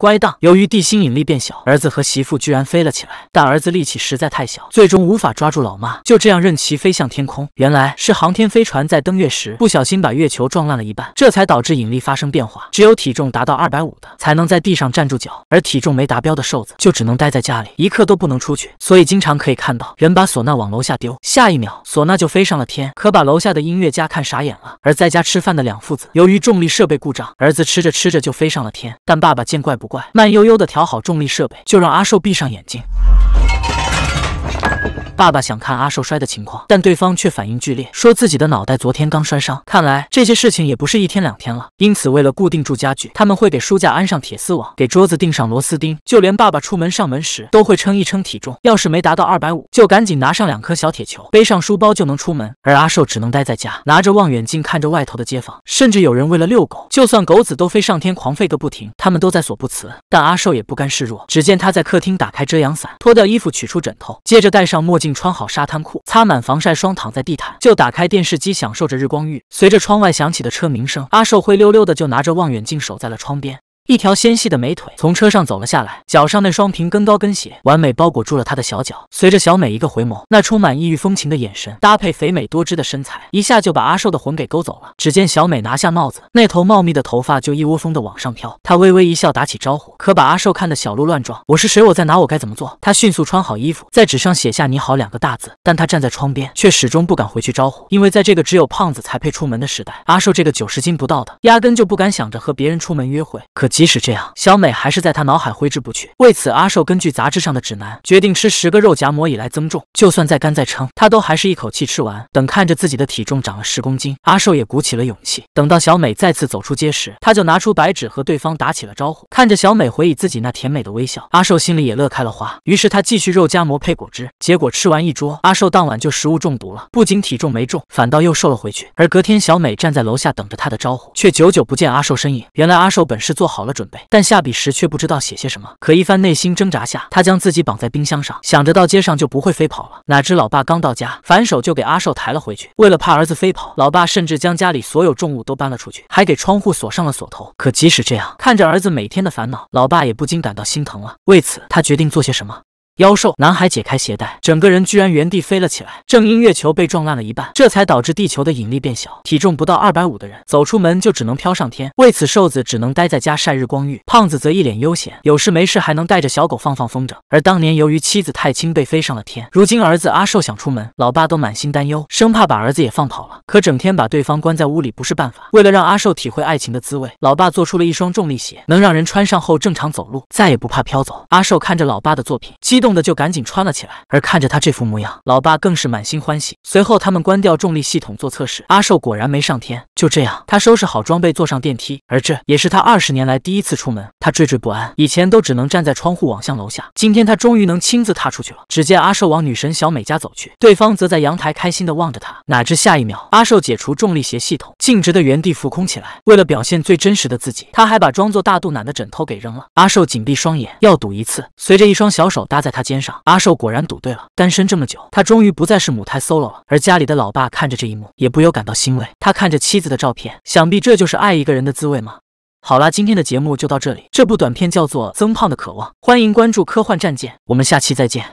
乖当，由于地心引力变小，儿子和媳妇居然飞了起来。但儿子力气实在太小，最终无法抓住老妈，就这样任其飞向天空。原来是航天飞船在登月时不小心把月球撞烂了一半，这才导致引力发生变化。只有体重达到二百五的才能在地上站住脚，而体重没达标的瘦子就只能待在家里，一刻都不能出去。所以经常可以看到人把唢呐往楼下丢，下一秒唢呐就飞上了天，可把楼下的音乐家看傻眼了。而在家吃饭的两父子，由于重力设备故障，儿子吃着吃着就飞上了天，但爸爸见怪不。慢悠悠地调好重力设备，就让阿寿闭上眼睛。爸爸想看阿寿摔的情况，但对方却反应剧烈，说自己的脑袋昨天刚摔伤。看来这些事情也不是一天两天了。因此，为了固定住家具，他们会给书架安上铁丝网，给桌子钉上螺丝钉。就连爸爸出门上门时，都会称一称体重，要是没达到二百五，就赶紧拿上两颗小铁球，背上书包就能出门。而阿寿只能待在家，拿着望远镜看着外头的街坊。甚至有人为了遛狗，就算狗子都飞上天狂吠个不停，他们都在所不辞。但阿寿也不甘示弱，只见他在客厅打开遮阳伞，脱掉衣服，取出枕头，接着戴上墨镜。穿好沙滩裤，擦满防晒霜，躺在地毯，就打开电视机，享受着日光浴。随着窗外响起的车鸣声，阿寿灰溜溜的就拿着望远镜守在了窗边。一条纤细的美腿从车上走了下来，脚上那双平跟高跟鞋完美包裹住了她的小脚。随着小美一个回眸，那充满异域风情的眼神搭配肥美多汁的身材，一下就把阿寿的魂给勾走了。只见小美拿下帽子，那头茂密的头发就一窝蜂的往上飘。她微微一笑，打起招呼，可把阿寿看得小鹿乱撞。我是谁？我在哪？我该怎么做？她迅速穿好衣服，在纸上写下“你好”两个大字，但她站在窗边，却始终不敢回去招呼，因为在这个只有胖子才配出门的时代，阿寿这个九十斤不到的，压根就不敢想着和别人出门约会。可即使这样，小美还是在他脑海挥之不去。为此，阿寿根据杂志上的指南，决定吃十个肉夹馍以来增重。就算再干再撑，他都还是一口气吃完。等看着自己的体重长了十公斤，阿寿也鼓起了勇气。等到小美再次走出街时，他就拿出白纸和对方打起了招呼。看着小美回忆自己那甜美的微笑，阿寿心里也乐开了花。于是他继续肉夹馍配果汁。结果吃完一桌，阿寿当晚就食物中毒了。不仅体重没重，反倒又瘦了回去。而隔天，小美站在楼下等着他的招呼，却久久不见阿寿身影。原来阿寿本是做好。好了，准备，但下笔时却不知道写些什么。可一番内心挣扎下，他将自己绑在冰箱上，想着到街上就不会飞跑了。哪知老爸刚到家，反手就给阿寿抬了回去。为了怕儿子飞跑，老爸甚至将家里所有重物都搬了出去，还给窗户锁上了锁头。可即使这样，看着儿子每天的烦恼，老爸也不禁感到心疼了。为此，他决定做些什么。妖兽男孩解开鞋带，整个人居然原地飞了起来。正因月球被撞烂了一半，这才导致地球的引力变小，体重不到二百五的人走出门就只能飘上天。为此，瘦子只能待在家晒日光浴，胖子则一脸悠闲，有事没事还能带着小狗放放风筝。而当年由于妻子太轻被飞上了天，如今儿子阿寿想出门，老爸都满心担忧，生怕把儿子也放跑了。可整天把对方关在屋里不是办法。为了让阿寿体会爱情的滋味，老爸做出了一双重力鞋，能让人穿上后正常走路，再也不怕飘走。阿寿看着老爸的作品，激动。冻的就赶紧穿了起来，而看着他这副模样，老爸更是满心欢喜。随后他们关掉重力系统做测试，阿寿果然没上天。就这样，他收拾好装备，坐上电梯，而这也是他二十年来第一次出门。他惴惴不安，以前都只能站在窗户望向楼下，今天他终于能亲自踏出去了。只见阿寿往女神小美家走去，对方则在阳台开心的望着他。哪知下一秒，阿寿解除重力鞋系统，径直的原地浮空起来。为了表现最真实的自己，他还把装作大肚腩的枕头给扔了。阿寿紧闭双眼，要赌一次。随着一双小手搭在。在他肩上，阿寿果然赌对了。单身这么久，他终于不再是母胎 solo 了。而家里的老爸看着这一幕，也不由感到欣慰。他看着妻子的照片，想必这就是爱一个人的滋味吗？好啦，今天的节目就到这里。这部短片叫做《增胖的渴望》，欢迎关注科幻战舰，我们下期再见。